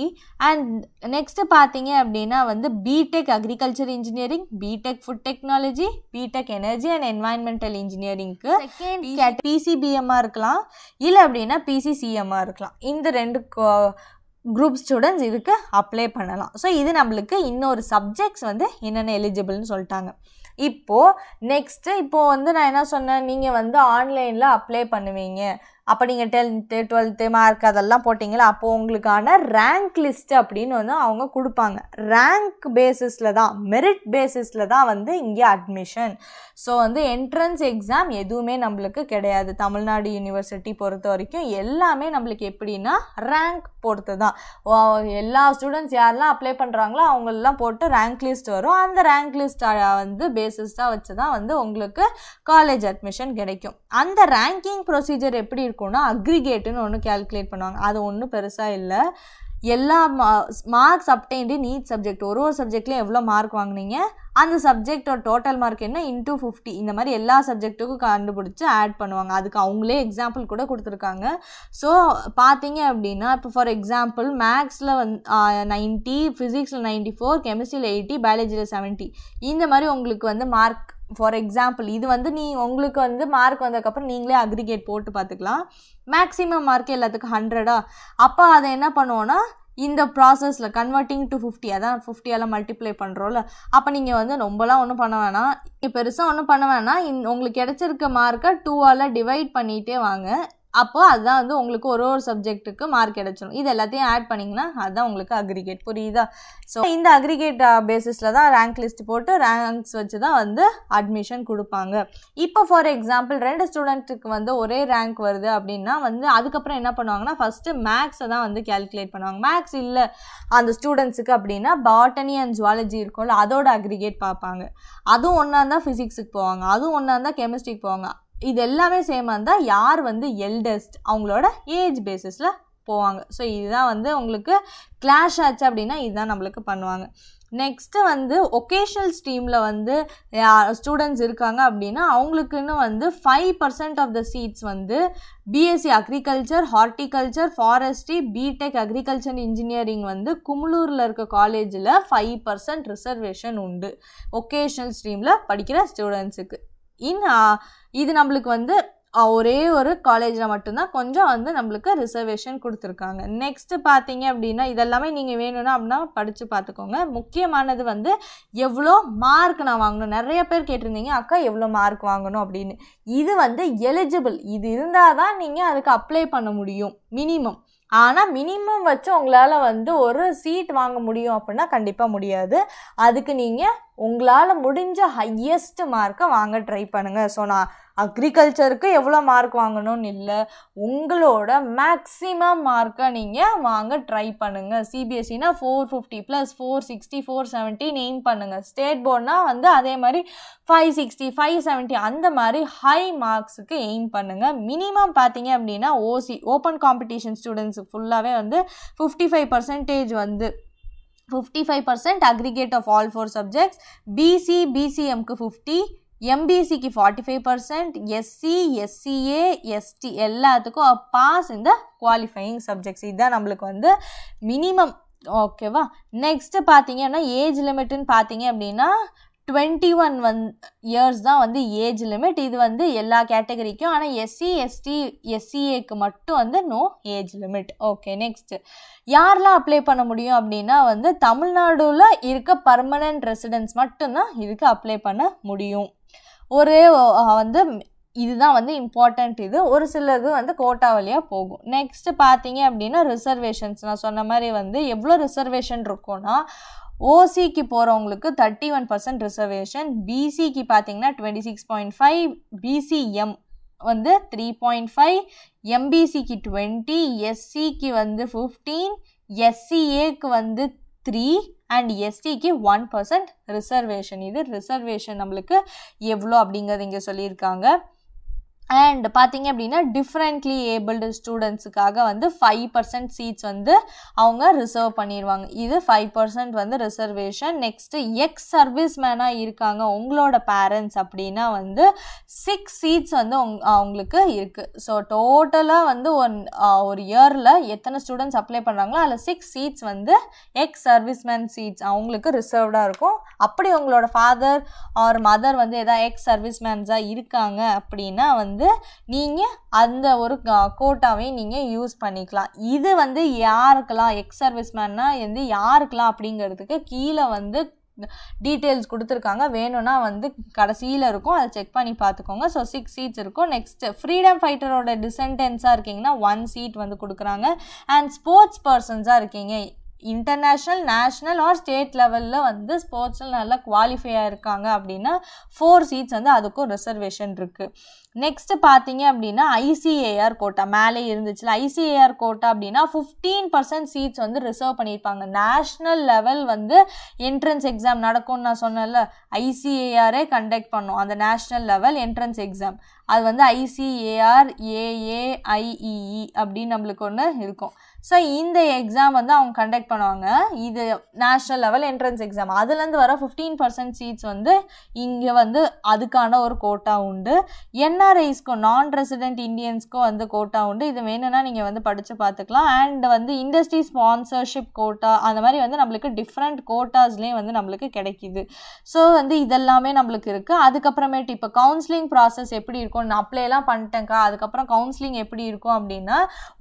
அண்ட் நெக்ஸ்ட்டு பார்த்தீங்க அப்படின்னா வந்து BTech agriculture engineering BTech food technology BTech energy and environmental இன்ஜினியரிங்க்கு செகண்ட் பிசிபிஎம்மாக இருக்கலாம் இல்லை அப்படின்னா பிசிசிஎம்மாக இருக்கலாம் இந்த ரெண்டு குரூப் ஸ்டூடெண்ட்ஸ் இதுக்கு அப்ளை பண்ணலாம் ஸோ இது நம்மளுக்கு இன்னொரு சப்ஜெக்ட்ஸ் வந்து என்னென்ன எலிஜிபிள்னு சொல்லிட்டாங்க இப்போது நெக்ஸ்ட்டு இப்போது வந்து நான் என்ன சொன்னேன் நீங்கள் வந்து ஆன்லைனில் அப்ளை பண்ணுவீங்க அப்போ நீங்கள் டென்த்து டுவெல்த்து மார்க் அதெல்லாம் போட்டிங்களா அப்போது உங்களுக்கான ரேங்க் லிஸ்ட்டு அப்படின்னு வந்து அவங்க கொடுப்பாங்க ரேங்க் பேஸிஸில் தான் மெரிட் பேஸிஸில் தான் வந்து இங்கே அட்மிஷன் ஸோ வந்து என்ட்ரன்ஸ் எக்ஸாம் எதுவுமே நம்மளுக்கு கிடையாது தமிழ்நாடு யூனிவர்சிட்டி பொறுத்த வரைக்கும் எல்லாமே நம்மளுக்கு எப்படின்னா ரேங்க் பொறுத்து தான் எல்லா ஸ்டூடெண்ட்ஸ் யாரெல்லாம் அப்ளை பண்ணுறாங்களோ அவங்களெலாம் போட்டு ரேங்க் லிஸ்ட் வரும் அந்த ரேங்க் லிஸ்ட் வந்து பேசிஸாக வச்சு தான் வந்து உங்களுக்கு காலேஜ் அட்மிஷன் கிடைக்கும் அந்த ரேங்கிங் ப்ரொசீஜர் எப்படி இருக்கும்னா அக்ரிகேட்டுன்னு ஒன்று கேல்குலேட் பண்ணுவாங்க அது ஒன்றும் பெருசாக இல்லை எல்லா மார்க்ஸ் அப்டைன்டு நீட் சப்ஜெக்ட் ஒரு ஒரு சப்ஜெக்ட்லேயும் எவ்வளோ மார்க் வாங்கினீங்க அந்த சப்ஜெக்டோட டோட்டல் மார்க் என்ன இன்டூ ஃபிஃப்டி இந்த மாதிரி எல்லா சப்ஜெக்ட்டுக்கும் கண்டுபிடிச்சி ஆட் பண்ணுவாங்க அதுக்கு அவங்களே எக்ஸாம்பிள் கூட கொடுத்துருக்காங்க ஸோ பார்த்தீங்க அப்படின்னா இப்போ ஃபார் எக்ஸாம்பிள் மேக்ஸில் வந் நைன்ட்டி ஃபிசிக்ஸில் நைன்ட்டி ஃபோர் கெமிஸ்ட்ரியில் எயிட்டி பயாலஜியில் செவன்ட்டி இந்த மாதிரி உங்களுக்கு வந்து மார்க் ஃபார் எக்ஸாம்பிள் இது வந்து நீ உங்களுக்கு வந்து மார்க் வந்ததுக்கப்புறம் நீங்களே அக்ரிகேட் போட்டு பார்த்துக்கலாம் மேக்ஸிமம் மார்க் எல்லாத்துக்கும் ஹண்ட்ரடா அப்போ அதை என்ன பண்ணுவோன்னா இந்த ப்ராசஸில் கன்வெர்ட்டிங் டு ஃபிஃப்டி அதான் ஃபிஃப்டியெல்லாம் மல்டிப்ளை பண்ணுறோம்ல அப்போ நீங்கள் வந்து ரொம்பலாம் ஒன்றும் பண்ண வேணாம் இப்போ பெருசாக ஒன்றும் பண்ண வேணாம் உங்களுக்கு கிடச்சிருக்க மார்க்கை டூவால் டிவைட் பண்ணிகிட்டே வாங்க அப்போ அதுதான் வந்து உங்களுக்கு ஒரு ஒரு சப்ஜெக்ட்டுக்கு மார்க் கிடச்சிடும் இது எல்லாத்தையும் ஆட் பண்ணிங்கன்னா அதுதான் உங்களுக்கு அக்ரிகேட் புரியுதா ஸோ இந்த அக்ரிகேட் பேசிஸில் uh, தான் ரேங்க் லிஸ்ட் போட்டு ரேங்க்ஸ் வச்சு தான் வந்து அட்மிஷன் கொடுப்பாங்க இப்போ ஃபார் எக்ஸாம்பிள் ரெண்டு ஸ்டூடெண்ட்டுக்கு வந்து ஒரே ரேங்க் வருது அப்படின்னா வந்து அதுக்கப்புறம் என்ன பண்ணுவாங்கன்னா ஃபஸ்ட்டு மேக்ஸை தான் வந்து கேல்குலேட் பண்ணுவாங்க மேக்ஸ் இல்லை அந்த ஸ்டூடெண்ட்ஸுக்கு அப்படின்னா பாட்டனி அண்ட் ஜுவாலஜி இருக்கும்ல அதோட அக்ரிகேட் பார்ப்பாங்க அதுவும் ஒன்றா இருந்தால் ஃபிசிக்ஸுக்கு போவாங்க அதுவும் ஒன்றா இருந்தால் கெமிஸ்ட்ரிக்கு போவாங்க இது எல்லாமே சேமாக இருந்தால் யார் வந்து எல்டஸ்ட் அவங்களோட ஏஜ் பேசிஸில் போவாங்க ஸோ இதுதான் வந்து உங்களுக்கு கிளாஷ் ஆச்சு அப்படின்னா இதுதான் நம்மளுக்கு பண்ணுவாங்க நெக்ஸ்ட்டு வந்து ஒகேஷனல் ஸ்ட்ரீமில் வந்து ஸ்டூடெண்ட்ஸ் இருக்காங்க அப்படின்னா அவங்களுக்குன்னு வந்து five percent of the seats வந்து BSc agriculture horticulture forestry BTech agriculture engineering வந்து குமுளூரில் இருக்க காலேஜில் ஃபைவ் பர்சன்ட் ரிசர்வேஷன் உண்டு ஒகேஷனல் ஸ்ட்ரீமில் படிக்கிற ஸ்டூடெண்ட்ஸுக்கு இன் இது நம்மளுக்கு வந்து ஒரே ஒரு காலேஜில் மட்டும்தான் கொஞ்சம் வந்து நம்மளுக்கு ரிசர்வேஷன் கொடுத்துருக்காங்க நெக்ஸ்ட்டு பார்த்தீங்க அப்படின்னா இதெல்லாமே நீங்கள் வேணும்னா அப்படின்னா படித்து பார்த்துக்கோங்க முக்கியமானது வந்து எவ்வளோ மார்க் நான் வாங்கணும் நிறைய பேர் கேட்டிருந்தீங்க அக்கா எவ்வளோ மார்க் வாங்கணும் அப்படின்னு இது வந்து எலிஜிபிள் இது இருந்தால் தான் நீங்கள் அதுக்கு அப்ளை பண்ண முடியும் மினிமம் ஆனால் மினிமம் வச்சு உங்களால் வந்து ஒரு சீட் வாங்க முடியும் அப்படின்னா கண்டிப்பாக முடியாது அதுக்கு நீங்கள் உங்களால் முடிஞ்ச ஹையஸ்ட் மார்க்கை வாங்க ட்ரை பண்ணுங்கள் ஸோ நான் அக்ரிகல்ச்சருக்கு எவ்வளோ மார்க் வாங்கணும்னு இல்லை உங்களோட மேக்ஸிமம் மார்க்கை நீங்கள் வாங்க ட்ரை பண்ணுங்கள் சிபிஎஸ்சினா four fifty plus four sixty four seventy aim பண்ணுங்கள் ஸ்டேட் போர்டுனால் வந்து அதே மாதிரி ஃபைவ் சிக்ஸ்டி ஃபைவ் செவன்ட்டி அந்த மாதிரி ஹை மார்க்ஸுக்கு எய்ம் பண்ணுங்கள் மினிமம் பார்த்தீங்க அப்படின்னா ஓசி ஓப்பன் காம்படிஷன் ஸ்டூடெண்ட்ஸுக்கு ஃபுல்லாகவே வந்து ஃபிஃப்டி ஃபைவ் பர்சன்டேஜ் வந்து fifty five percent aggregate of all four subjects BC பிசிஎம்க்கு ஃபிஃப்டி எம்பிசிக்கு forty five percent SC SCA ST எல்லாத்துக்கும் பாஸ் இந்த குவாலிஃபையிங் சப்ஜெக்ட்ஸ் இதுதான் நம்மளுக்கு வந்து மினிமம் ஓகேவா நெக்ஸ்ட்டு பார்த்தீங்கன்னா ஏஜ் லிமிட்டுன்னு பார்த்தீங்க அப்படின்னா டுவெண்ட்டி ஒன் வந் இயர்ஸ் தான் வந்து ஏஜ் லிமிட் இது வந்து எல்லா கேட்டகரிக்கும் ஆனால் எஸ்சி எஸ்டி எஸ்சிஏக்கு மட்டும் வந்து no age limit okay next யாரெலாம் அப்ளை பண்ண முடியும் அப்படின்னா வந்து தமிழ்நாடுல இருக்க பர்மனெண்ட் ரெசிடென்ட்ஸ் மட்டும்தான் இதுக்கு அப்ளை பண்ண முடியும் ஒரே வந்து இதுதான் வந்து இம்பார்ட்டண்ட் இது ஒரு சிலது வந்து கோட்டா வழியாக போகும் நெக்ஸ்ட்டு பார்த்தீங்க அப்படின்னா ரிசர்வேஷன்ஸ் நான் சொன்ன மாதிரி வந்து எவ்வளோ ரிசர்வேஷன் இருக்கும்னா ஓசிக்கு போகிறவங்களுக்கு தேர்ட்டி ஒன் பர்சன்ட் ரிசர்வேஷன் பிசிக்கு பார்த்தீங்கன்னா twenty six point five BCM வந்து த்ரீ பாயிண்ட் ஃபைவ் எம்பிசிக்கு டுவெண்ட்டி எஸ்சிக்கு வந்து ஃபிஃப்டீன் எஸ்சிஏக்கு வந்து த்ரீ அண்ட் எஸ்டிக்கு ஒன் பர்சன்ட் ரிசர்வேஷன் இது ரிசர்வேஷன் நம்மளுக்கு எவ்வளோ அப்படிங்கிறது இங்கே சொல்லியிருக்காங்க அண்ட் பார்த்தீங்க அப்படின்னா டிஃப்ரெண்ட்லி ஏபிள்டு ஸ்டூடெண்ட்ஸுக்காக வந்து ஃபைவ் பர்சன்ட் சீட்ஸ் வந்து அவங்க ரிசர்வ் பண்ணிடுவாங்க இது ஃபைவ் பர்சன்ட் வந்து ரிசர்வேஷன் நெக்ஸ்ட்டு எக்ஸ் சர்வீஸ் மேனாக இருக்காங்க உங்களோட பேரண்ட்ஸ் அப்படின்னா வந்து சிக்ஸ் சீட்ஸ் வந்து அவங்களுக்கு இருக்குது ஸோ டோட்டலாக வந்து ஒன் ஒரு இயரில் எத்தனை ஸ்டூடெண்ட்ஸ் அப்ளை பண்ணுறாங்களோ அதில் சிக்ஸ் சீட்ஸ் வந்து எக்ஸ் சர்வீஸ் மேன் சீட்ஸ் அவங்களுக்கு ரிசர்வ்டாக இருக்கும் அப்படி உங்களோட ஃபாதர் ஆர் மதர் வந்து எதாவது எக்ஸ் சர்வீஸ் மேன்ஸாக இருக்காங்க அப்படின்னா வந்து வந்து நீங்கள் அந்த ஒரு கோட்டாவே நீங்கள் யூஸ் பண்ணிக்கலாம் இது வந்து யாருக்கெல்லாம் எக்ஸ் சர்வீஸ் மேன்னா வந்து யாருக்கெல்லாம் அப்படிங்கிறதுக்கு கீழே வந்து டீட்டெயில்ஸ் கொடுத்துருக்காங்க வேணும்னா வந்து கடைசியில் இருக்கும் அதை செக் பண்ணி பார்த்துக்கோங்க ஸோ சிக்ஸ் சீட்ஸ் இருக்கும் நெக்ஸ்ட் ஃப்ரீடம் ஃபைட்டரோட டிசென்டென்ஸாக இருக்கீங்கன்னா ஒன் சீட் வந்து கொடுக்குறாங்க அண்ட் ஸ்போர்ட்ஸ் பர்சன்ஸாக இருக்கீங்க இன்டர்நேஷ்னல் நேஷ்னல் ஆர் ஸ்டேட் லெவலில் வந்து ஸ்போர்ட்ஸில் நல்லா குவாலிஃபையாக இருக்காங்க அப்படின்னா ஃபோர் சீட்ஸ் வந்து அதுக்கும் ரிசர்வேஷன் இருக்குது நெக்ஸ்ட்டு பார்த்தீங்க அப்படின்னா ஐசிஏஆர் கோட்டா மேலே இருந்துச்சுல ஐசிஏஆர் கோட்டா அப்படின்னா ஃபிஃப்டீன் பர்சன்ட் சீட்ஸ் வந்து ரிசர்வ் பண்ணியிருப்பாங்க நேஷ்னல் லெவல் வந்து என்ட்ரன்ஸ் எக்ஸாம் நடக்கும்னு நான் சொன்னேன்ல ஐசிஏஆரே கண்டக்ட் பண்ணோம் அந்த நேஷ்னல் லெவல் என்ட்ரன்ஸ் எக்ஸாம் அது வந்து ஐசிஏஆர் ஏஏஐஇஇ e e அப்படின்னு நம்மளுக்கு ஒன்று இருக்கும் ஸோ இந்த எக்ஸாம் வந்து அவங்க கண்டக்ட் பண்ணுவாங்க இது நேஷ்னல் லெவல் என்ட்ரன்ஸ் எக்ஸாம் அதுலேருந்து வர ஃபிஃப்டீன் பர்சன்ட் சீட்ஸ் வந்து இங்கே வந்து அதுக்கான ஒரு கோட்டா உண்டு என்ஆர்ஐஸ்க்கும் நான் ரெசிடென்ட் இந்தியன்ஸ்க்கும் வந்து கோட்டா உண்டு இது வேணும்னா நீங்கள் வந்து படித்து பார்த்துக்கலாம் அண்ட் வந்து இண்டஸ்ட்ரி ஸ்பான்சர்ஷிப் கோட்டா அந்த மாதிரி வந்து நம்மளுக்கு டிஃப்ரெண்ட் கோட்டாஸ்லேயும் வந்து நம்மளுக்கு கிடைக்கிது ஸோ வந்து இதெல்லாமே நம்மளுக்கு இருக்குது அதுக்கப்புறமேட்டு இப்போ கவுன்சிலிங் ப்ராசஸ் எப்படி இருக்கும் நான் அப்ளைலாம் பண்ணிட்டேங்க்கா அதுக்கப்புறம் கவுன்சிலிங் எப்படி இருக்கும் அப்படின்னா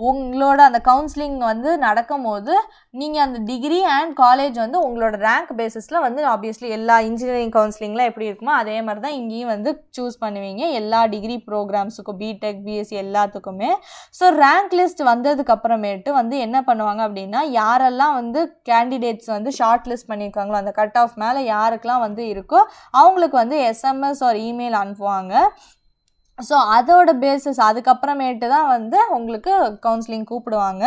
உங்களோட அந்த கவுன்சிலிங் கவுன்சிலிங் வந்து நடக்கும்போது நீங்கள் அந்த டிகிரி அண்ட் காலேஜ் வந்து உங்களோட ரேங்க் பேசிஸில் வந்து ஆப்வியஸ்லி எல்லா இன்ஜினியரிங் கவுன்சிலிங்லாம் எப்படி இருக்குமோ அதே மாதிரி தான் இங்கேயும் வந்து சூஸ் பண்ணுவீங்க எல்லா டிகிரி ப்ரோக்ராம்ஸுக்கும் பிடெக் பிஎஸ்சி எல்லாத்துக்குமே ஸோ ரேங்க் லிஸ்ட் வந்ததுக்கப்புறமேட்டு வந்து என்ன பண்ணுவாங்க அப்படின்னா யாரெல்லாம் வந்து கேண்டிடேட்ஸ் வந்து ஷார்ட் லிஸ்ட் பண்ணியிருக்காங்களோ அந்த கட் ஆஃப் மேலே யாருக்கெல்லாம் வந்து இருக்கோ அவங்களுக்கு வந்து எஸ்எம்எஸ் ஒரு இமெயில் அனுப்புவாங்க ஸோ அதோட பேசிஸ் அதுக்கப்புறமேட்டு தான் வந்து உங்களுக்கு கவுன்சிலிங் கூப்பிடுவாங்க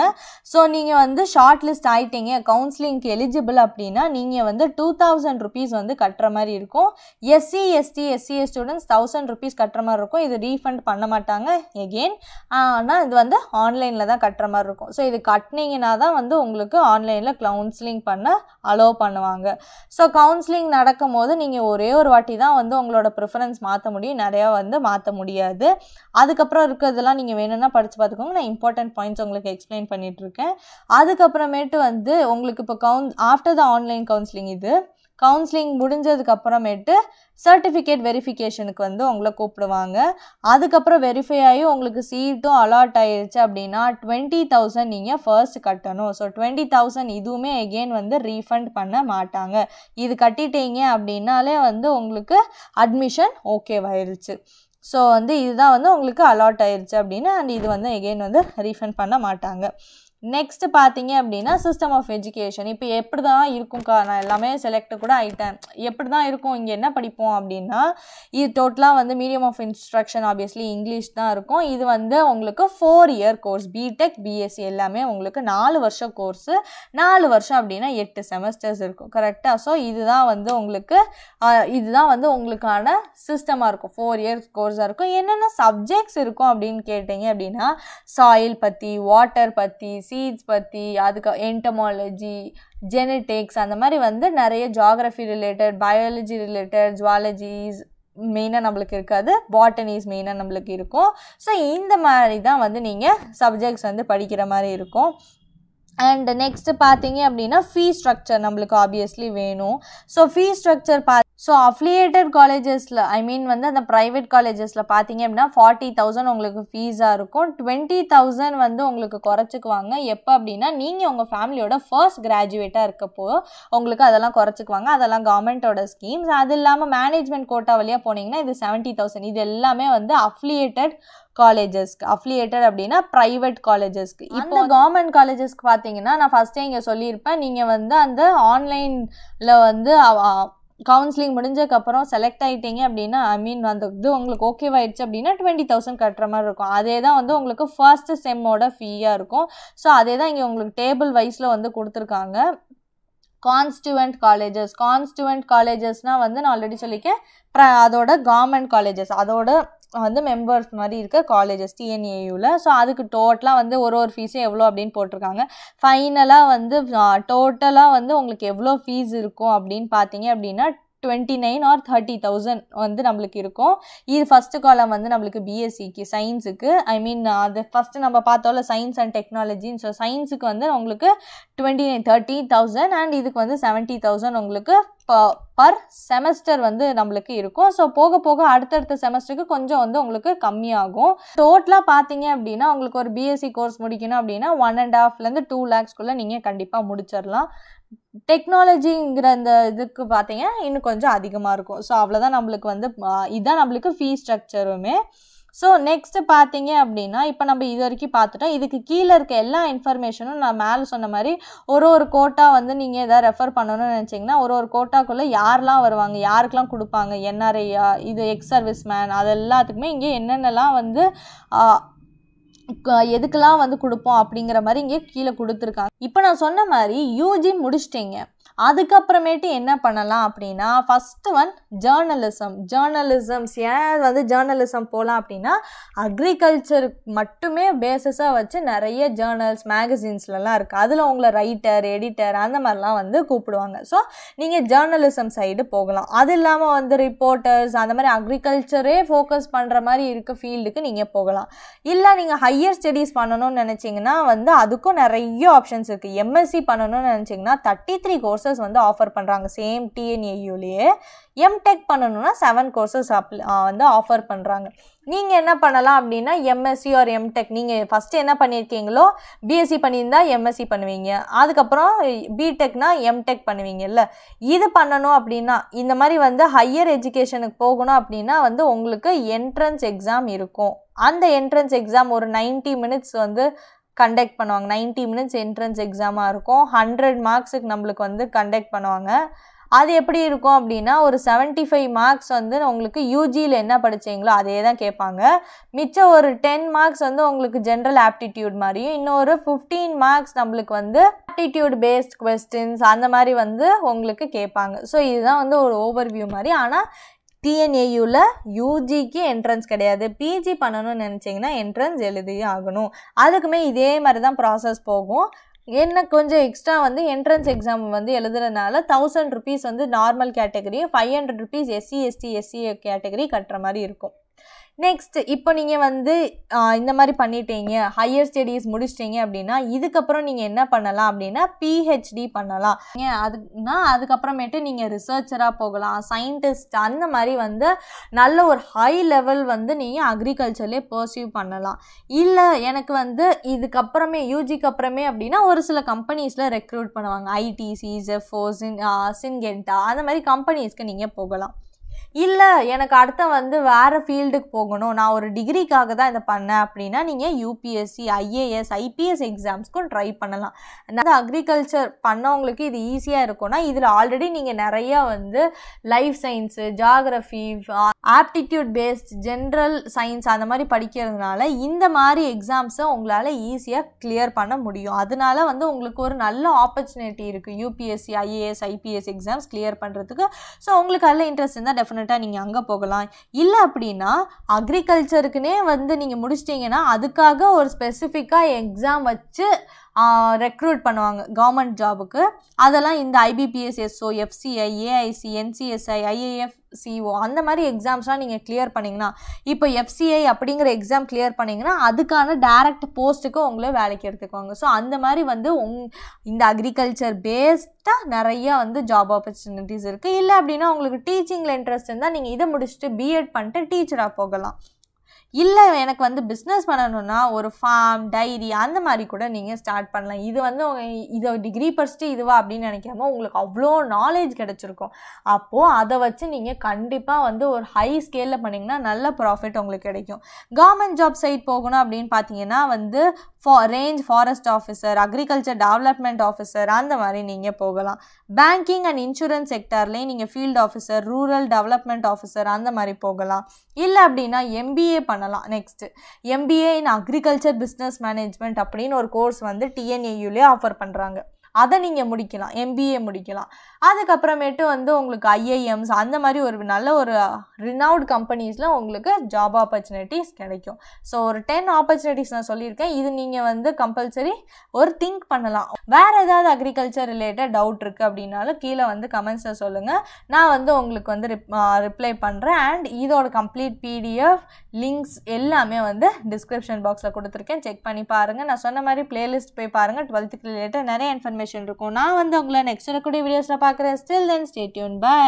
ஸோ நீங்கள் வந்து ஷார்ட் லிஸ்ட் ஆகிட்டீங்க கவுன்சிலிங்க்கு எலிஜிபிள் அப்படின்னா நீங்கள் வந்து டூ தௌசண்ட் ருபீஸ் வந்து கட்டுற மாதிரி இருக்கும் SC ST SCS students thousand rupees கட்டுற மாதிரி இருக்கும் இது ரீஃபண்ட் பண்ண மாட்டாங்க எகெயின் ஆனால் இது வந்து ஆன்லைனில் தான் கட்டுற மாதிரி இருக்கும் ஸோ இது கட்டினீங்கன்னா தான் வந்து உங்களுக்கு ஆன்லைனில் கவுன்சிலிங் பண்ண அலோவ் பண்ணுவாங்க ஸோ கவுன்சிலிங் நடக்கும் போது நீங்கள் ஒரே ஒரு வாட்டி தான் வந்து உங்களோட ப்ரிஃபரன்ஸ் மாற்ற முடியும் நிறையா வந்து மாற்ற முடியும் முடியாது அதுக்கப்புறம் இருக்கிறதெல்லாம் நீங்கள் வேணும்னா படித்து பார்த்துக்கோங்க நான் இம்பார்ட்டன்ட் பாயிண்ட்ஸ் உங்களுக்கு எக்ஸ்பிளைன் பண்ணிகிட்ருக்கேன் அதுக்கப்புறமேட்டு வந்து உங்களுக்கு இப்போ கவுன் ஆஃப்டர் த ஆன்லைன் கவுன்சிலிங் இது கவுன்சிலிங் முடிஞ்சதுக்கு அப்புறமேட்டு சர்டிஃபிகேட் வெரிஃபிகேஷனுக்கு வந்து உங்களை கூப்பிடுவாங்க அதுக்கப்புறம் வெரிஃபை ஆகி உங்களுக்கு சீட்டும் அலாட் ஆயிடுச்சு அப்படின்னா டுவெண்ட்டி தௌசண்ட் நீங்கள் ஃபர்ஸ்ட் கட்டணும் ஸோ டுவெண்ட்டி தௌசண்ட் இதுவுமே எகெயின் வந்து ரீஃபண்ட் பண்ண மாட்டாங்க இது கட்டிட்டீங்க அப்படின்னாலே வந்து உங்களுக்கு அட்மிஷன் ஓகேவாயிருச்சு ஸோ வந்து இதுதான் வந்து உங்களுக்கு அலாட் ஆயிடுச்சு அப்படின்னு அண்ட் இது வந்து எகெயின் வந்து ரீஃபண்ட் பண்ண மாட்டாங்க நெக்ஸ்ட் பார்த்தீங்க அப்படின்னா சிஸ்டம் ஆஃப் எஜுகேஷன் இப்போ எப்படி தான் இருக்கும்க்கா நான் எல்லாமே செலக்ட் கூட ஆகிட்டேன் எப்படி தான் இருக்கும் இங்கே என்ன படிப்போம் அப்படின்னா இது டோட்டலாக வந்து medium of instruction obviously English தான் இருக்கும் இது வந்து உங்களுக்கு four year course BTech BSc எல்லாமே உங்களுக்கு நாலு வருஷம் கோர்ஸு நாலு வருஷம் அப்படின்னா எட்டு செமஸ்டர்ஸ் இருக்கும் கரெக்டாக ஸோ இதுதான் வந்து உங்களுக்கு இதுதான் வந்து உங்களுக்கான சிஸ்டமாக இருக்கும் ஃபோர் இயர் கோர்ஸாக இருக்கும் என்னென்ன சப்ஜெக்ட்ஸ் இருக்கும் அப்படின்னு கேட்டிங்க அப்படின்னா சாயில் பற்றி வாட்டர் பற்றி சீட்ஸ் பற்றி அதுக்கு என்டமாலஜி ஜெனட்டிக்ஸ் அந்த மாதிரி வந்து நிறைய geography related biology related zoologies மெயினாக நம்மளுக்கு இருக்காது பாட்டனிஸ் மெயினாக நம்மளுக்கு இருக்கும் ஸோ இந்த மாதிரி தான் வந்து நீங்கள் சப்ஜெக்ட்ஸ் வந்து படிக்கிற மாதிரி இருக்கும் அண்ட் நெக்ஸ்ட் பார்த்தீங்க அப்படின்னா ஃபீ ஸ்ட்ரக்சர் நம்மளுக்கு ஆப்வியஸ்லி வேணும் ஸோ ஃபீ ஸ்ட்ரக்சர் பா ஸோ அஃப்லியேட்டட் காலேஜஸில் ஐ மீன் வந்து அந்த ப்ரைவேட் காலேஜஸில் பார்த்தீங்க அப்படின்னா ஃபார்ட்டி தௌசண்ட் உங்களுக்கு ஃபீஸாக இருக்கும் டுவெண்ட்டி தௌசண்ட் வந்து உங்களுக்கு குறைச்சிக்குவாங்க எப்போ அப்படின்னா நீங்கள் உங்கள் ஃபேமிலியோட ஃபர்ஸ்ட் கிராஜுவேட்டாக இருக்கப்போ உங்களுக்கு அதெல்லாம் குறைச்சிக்குவாங்க அதெல்லாம் கவர்மெண்ட்டோட ஸ்கீம்ஸ் அது இல்லாமல் மேனேஜ்மெண்ட் கோட்டா வழியாக போனீங்கன்னா இது செவன்ட்டி தௌசண்ட் இது எல்லாமே வந்து அஃப்லியேட்டட் காலேஜஸ்க்கு அஃபிலியேட்டட் அப்படின்னா ப்ரைவேட் காலேஜஸ்க்கு இப்போ கவர்மெண்ட் காலேஜஸ்க்கு பார்த்தீங்கன்னா நான் ஃபஸ்ட்டே இங்கே சொல்லியிருப்பேன் நீங்கள் வந்து அந்த ஆன்லைனில் வந்து கவுன்சிலிங் முடிஞ்சக்கப்புறம் செலக்ட் ஆகிட்டீங்க அப்படின்னா ஐ மீன் அந்த இது உங்களுக்கு ஓகேவாயிடுச்சு அப்படின்னா டுவெண்ட்டி தௌசண்ட் கட்டுற மாதிரி இருக்கும் அதே தான் வந்து உங்களுக்கு ஃபர்ஸ்ட்டு செம்மோட ஃபீயாக இருக்கும் ஸோ அதே தான் இங்கே உங்களுக்கு டேபிள் வைஸில் வந்து கொடுத்துருக்காங்க கான்ஸ்டுவெண்ட் காலேஜஸ் கான்ஸ்டுவெண்ட் காலேஜஸ்னால் வந்து நான் ஆல்ரெடி சொல்லியிருக்கேன் அதோட கவர்மெண்ட் காலேஜஸ் அதோட வந்து மெம்பர்ஸ் மாதிரி இருக்க காலேஜஸ் டிஎன்ஏயூவில் ஸோ அதுக்கு டோட்டலாக வந்து ஒரு ஒரு ஃபீஸும் எவ்வளோ அப்படின்னு போட்டிருக்காங்க ஃபைனலாக வந்து டோட்டலாக வந்து உங்களுக்கு எவ்வளோ ஃபீஸ் இருக்கும் அப்படின்னு பார்த்தீங்க அப்படின்னா twenty nine or thirty thousand வந்து நம்மளுக்கு இருக்கும் இது ஃபஸ்ட்டு காலம் வந்து நம்மளுக்கு பிஎஸ்சிக்கு சயின்ஸுக்கு ஐ மீன் அது ஃபஸ்ட்டு நம்ம பார்த்தோம்ல சயின்ஸ் அண்ட் டெக்னாலஜின்னு ஸோ சயின்ஸுக்கு வந்து உங்களுக்கு twenty nine thirty thousand and இதுக்கு வந்து செவன்ட்டி தௌசண்ட் உங்களுக்கு பர் செமஸ்டர் வந்து நம்மளுக்கு இருக்கும் ஸோ போக போக அடுத்தடுத்த செமஸ்டருக்கு கொஞ்சம் வந்து உங்களுக்கு கம்மியாகும் டோட்டலாக பார்த்தீங்க அப்படின்னா உங்களுக்கு ஒரு பிஎஸ்சி கோர்ஸ் e முடிக்கணும் அப்படின்னா ஒன் அண்ட் ஹாஃப்லேருந்து டூ லேக்ஸ்க்குள்ளே நீங்கள் கண்டிப்பாக முடிச்சிடலாம் டெக்னாலஜிங்கிற அந்த இதுக்கு பார்த்தீங்கன்னா இன்னும் கொஞ்சம் அதிகமாக இருக்கும் ஸோ அவ்வளோதான் நம்மளுக்கு வந்து இதுதான் நம்மளுக்கு ஃபீ ஸ்ட்ரக்சருமே ஸோ நெக்ஸ்ட்டு பார்த்தீங்க அப்படின்னா இப்போ நம்ம இது வரைக்கும் பார்த்துட்டோம் இதுக்கு கீழே இருக்க எல்லா இன்ஃபர்மேஷனும் நான் மேலே சொன்ன மாதிரி ஒரு ஒரு கோட்டா வந்து நீங்கள் எதாவது ரெஃபர் பண்ணணும்னு நினச்சிங்கன்னா ஒரு ஒரு கோட்டாக்குள்ளே யாரெலாம் வருவாங்க யாருக்கெலாம் கொடுப்பாங்க என்ஆர்ஐயா இது எக்ஸ் சர்வீஸ் மேன் அது எல்லாத்துக்குமே இங்கே என்னென்னலாம் வந்து எதுக்கெல்லாம் வந்து கொடுப்போம் அப்படிங்கிற மாதிரி இங்கே கீழே கொடுத்துருக்காங்க இப்போ நான் சொன்ன மாதிரி யூஜி முடிச்சிட்டிங்க அதுக்கப்புறமேட்டு என்ன பண்ணலாம் அப்படின்னா ஃபஸ்ட்டு ஒன் ஜேர்னலிசம் ஜேர்னலிசம்ஸ் ஏன் வந்து ஜேர்னலிசம் போகலாம் அப்படின்னா அக்ரிகல்ச்சர் மட்டுமே பேஸஸாக வச்சு நிறைய ஜேர்னல்ஸ் மேகசின்ஸ்லலாம் இருக்குது அதில் உங்களை ரைட்டர் எடிட்டர் அந்த மாதிரிலாம் வந்து கூப்பிடுவாங்க ஸோ நீங்கள் ஜேர்னலிசம் சைடு போகலாம் அது இல்லாமல் வந்து ரிப்போர்ட்டர்ஸ் அந்த மாதிரி அக்ரிகல்ச்சரே ஃபோக்கஸ் பண்ணுற மாதிரி இருக்க ஃபீல்டுக்கு நீங்கள் போகலாம் இல்லை நீங்கள் ஹையர் ஸ்டடீஸ் பண்ணணும்னு நினச்சிங்கன்னா வந்து அதுக்கும் நிறைய ஆப்ஷன்ஸ் இருக்குது எம்எஸ்சி பண்ணணும்னு நினச்சிங்கன்னா தேர்ட்டி த்ரீ கோர்ஸ் கோர்சஸ் வந்து ஆஃபர் பண்ணுறாங்க சேம் டிஎன்ஏயூலேயே எம்டெக் பண்ணணும்னா செவன் கோர்சஸ் அப்ளை வந்து ஆஃபர் பண்ணுறாங்க நீங்கள் என்ன பண்ணலாம் அப்படின்னா எம்எஸ்சி ஆர் எம்டெக் நீங்கள் ஃபஸ்ட்டு என்ன பண்ணியிருக்கீங்களோ பிஎஸ்சி பண்ணியிருந்தா எம்எஸ்சி பண்ணுவீங்க அதுக்கப்புறம் பிடெக்னா எம்டெக் பண்ணுவீங்கல்ல இது பண்ணணும் அப்படின்னா இந்த மாதிரி வந்து ஹையர் எஜுகேஷனுக்கு போகணும் அப்படின்னா வந்து உங்களுக்கு என்ட்ரன்ஸ் எக்ஸாம் இருக்கும் அந்த என்ட்ரன்ஸ் எக்ஸாம் ஒரு நைன்ட்டி மினிட்ஸ் வந்து கண்டக்ட் பண்ணுவாங்க நைன்டி மினிட்ஸ் என்ட்ரன்ஸ் எக்ஸாமாக இருக்கும் ஹண்ட்ரட் மார்க்ஸுக்கு நம்மளுக்கு வந்து கண்டக்ட் பண்ணுவாங்க அது எப்படி இருக்கும் அப்படின்னா ஒரு செவன்ட்டி ஃபைவ் மார்க்ஸ் வந்து உங்களுக்கு யூஜியில் என்ன படித்தீங்களோ அதே தான் கேட்பாங்க மிச்சம் ஒரு டென் மார்க்ஸ் வந்து உங்களுக்கு ஜென்ரல் ஆப்டிடியூட் மாதிரியும் இன்னொரு ஃபிஃப்டீன் மார்க்ஸ் நம்மளுக்கு வந்து ஆப்டிடியூட் பேஸ்ட் கொஸ்டின்ஸ் அந்த மாதிரி வந்து உங்களுக்கு கேட்பாங்க ஸோ இதுதான் வந்து ஒரு ஓவர் வியூ மாதிரி ஆனால் டிஎன்ஏயூவில் யூஜிக்கு என்ட்ரன்ஸ் கிடையாது பிஜி பண்ணணும்னு நினச்சிங்கன்னா என்ட்ரன்ஸ் எழுதியே ஆகணும் அதுக்குமே இதே மாதிரி தான் ப்ராசஸ் போகும் என்ன கொஞ்சம் எக்ஸ்ட்ரா வந்து என்ட்ரன்ஸ் எக்ஸாம் வந்து எழுதுறதுனால தௌசண்ட் ருபீஸ் வந்து நார்மல் கேட்டகரியும் five hundred rupees SC ST SC category கட்டுற மாதிரி இருக்கும் நெக்ஸ்ட் இப்போ நீங்கள் வந்து இந்த மாதிரி பண்ணிட்டீங்க ஹையர் ஸ்டடீஸ் முடிச்சிட்டீங்க அப்படின்னா இதுக்கப்புறம் நீங்கள் என்ன பண்ணலாம் அப்படின்னா பிஹெச்டி பண்ணலாம் அதுனா அதுக்கப்புறமேட்டு நீங்கள் ரிசர்ச்சராக போகலாம் சயின்டிஸ்ட் அந்த மாதிரி வந்து நல்ல ஒரு ஹை லெவல் வந்து நீங்கள் அக்ரிகல்ச்சர்லேயே பர்சியூ பண்ணலாம் இல்லை எனக்கு வந்து இதுக்கப்புறமே யூஜிக்கு அப்புறமே அப்படின்னா ஒரு சில கம்பெனிஸில் ரெக்ரூட் பண்ணுவாங்க ஐடிசி ஜெஃபோ சின் சின்கென்டா அந்த மாதிரி கம்பெனிஸ்க்கு நீங்கள் போகலாம் இல்லை எனக்கு அடுத்த வந்து வேறு ஃபீல்டுக்கு போகணும் நான் ஒரு டிகிரிக்காக தான் இதை பண்ணேன் அப்படின்னா நீங்கள் யூபிஎஸ்சி ஐஏஎஸ் ஐபிஎஸ் எக்ஸாம்ஸ்க்கும் ட்ரை பண்ணலாம் அதாவது அக்ரிகல்ச்சர் பண்ணவங்களுக்கு இது ஈஸியாக இருக்கும்னா இதில் ஆல்ரெடி நீங்கள் நிறையா வந்து life science geography aptitude based general science அந்த மாதிரி படிக்கிறதுனால இந்த மாதிரி எக்ஸாம்ஸை உங்களால் ஈஸியாக கிளியர் பண்ண முடியும் அதனால வந்து உங்களுக்கு ஒரு நல்ல ஆப்பர்ச்சுனிட்டி இருக்குது UPSC IAS IPS exams clear பண்ணுறதுக்கு ஸோ உங்களுக்கு அதில் இன்ட்ரெஸ்ட் இருந்தால் டெஃபினட் டிஃப்ரெண்ட்டாக நீங்கள் அங்கே போகலாம் இல்லை அப்படின்னா அக்ரிகல்ச்சருக்குன்னே வந்து நீங்கள் முடிச்சிட்டிங்கன்னா அதுக்காக ஒரு ஸ்பெசிஃபிக்காக எக்ஸாம் வச்சு ரெக்ரூட் பண்ணுவாங்க கவர்மெண்ட் ஜாபுக்கு அதெல்லாம் இந்த IBPS SO FCI AIC NCSI IAF CO அந்த மாதிரி எக்ஸாம்ஸ்லாம் நீங்கள் கிளியர் பண்ணிங்கன்னா இப்போ எஃப்சிஐ அப்படிங்கிற எக்ஸாம் கிளியர் பண்ணிங்கன்னா அதுக்கான டேரக்ட் போஸ்ட்டுக்கு உங்களை வேலைக்கு எடுத்துக்குவாங்க ஸோ அந்த மாதிரி வந்து உங் இந்த அக்ரிகல்ச்சர் பேஸ்டாக நிறையா வந்து ஜாப் ஆப்பர்ச்சுனிட்டிஸ் இருக்குது இல்லை அப்படின்னா உங்களுக்கு டீச்சிங்கில் இன்ட்ரெஸ்ட் இருந்தால் நீங்கள் இதை முடிச்சுட்டு பிஎட் பண்ணிட்டு டீச்சராக போகலாம் இல்லை எனக்கு வந்து பிஸ்னஸ் பண்ணணும்னா ஒரு ஃபார்ம் டைரி அந்த மாதிரி கூட நீங்கள் ஸ்டார்ட் பண்ணலாம் இது வந்து இதை டிகிரி படிச்சுட்டு இதுவா அப்படின்னு நினைக்காம உங்களுக்கு அவ்வளோ நாலேஜ் கிடச்சிருக்கும் அப்போது அதை வச்சு நீங்கள் கண்டிப்பாக வந்து ஒரு ஹை ஸ்கேலில் பண்ணிங்கன்னா நல்ல ப்ராஃபிட் உங்களுக்கு கிடைக்கும் கவர்மெண்ட் ஜாப் சைட் போகணும் அப்படின்னு பார்த்தீங்கன்னா வந்து ஃபா range forest officer agriculture development officer அந்த மாதிரி நீங்கள் போகலாம் பேங்கிங் அண்ட் இன்சூரன்ஸ் செக்டர்லேயும் நீங்கள் field officer rural development officer அந்த மாதிரி போகலாம் இல்லை அப்படின்னா எம்பிஏ பண்ணலாம் next MBA in agriculture business management அப்படின்னு ஒரு கோர்ஸ் வந்து டிஎன்ஏயுலேயே ஆஃபர் பண்ணுறாங்க அதை நீங்கள் முடிக்கலாம் எம்பிஏ முடிக்கலாம் அதுக்கப்புறமேட்டு வந்து உங்களுக்கு ஐஐஎம்ஸ் அந்த மாதிரி ஒரு நல்ல ஒரு ரினவுட் கம்பெனிஸில் உங்களுக்கு ஜாப் ஆப்பர்ச்சுனிட்டிஸ் கிடைக்கும் ஸோ ஒரு டென் ஆப்பர்ச்சுனிட்டிஸ் நான் சொல்லியிருக்கேன் இது நீங்கள் வந்து கம்பல்சரி ஒரு திங்க் பண்ணலாம் வேறு ஏதாவது அக்ரிகல்ச்சர் ரிலேட்டட் டவுட் இருக்குது அப்படின்னாலும் கீழே வந்து கமெண்ட்ஸில் சொல்லுங்கள் நான் வந்து உங்களுக்கு வந்து ரிப் ரிப்ளை பண்ணுறேன் அண்ட் இதோட கம்ப்ளீட் பிடிஎஃப் லிங்க்ஸ் எல்லாமே வந்து டிஸ்கிரிப்ஷன் பாக்ஸில் கொடுத்துருக்கேன் செக் பண்ணி பாருங்கள் நான் சொன்ன மாதிரி பிளேலிஸ்ட் போய் பாருங்கள் டுவெல்த்துக்கு ரிலேட்டட் நிறைய இன்ஃபர்மேஷன் இருக்கும் நான் வந்து உங்களை நெக்ஸ்ட் வரக்கூடிய வீடியோஸில் பார்க்குறேன் ஸ்டில் தென் ஸ்டேட்யூன் பாய்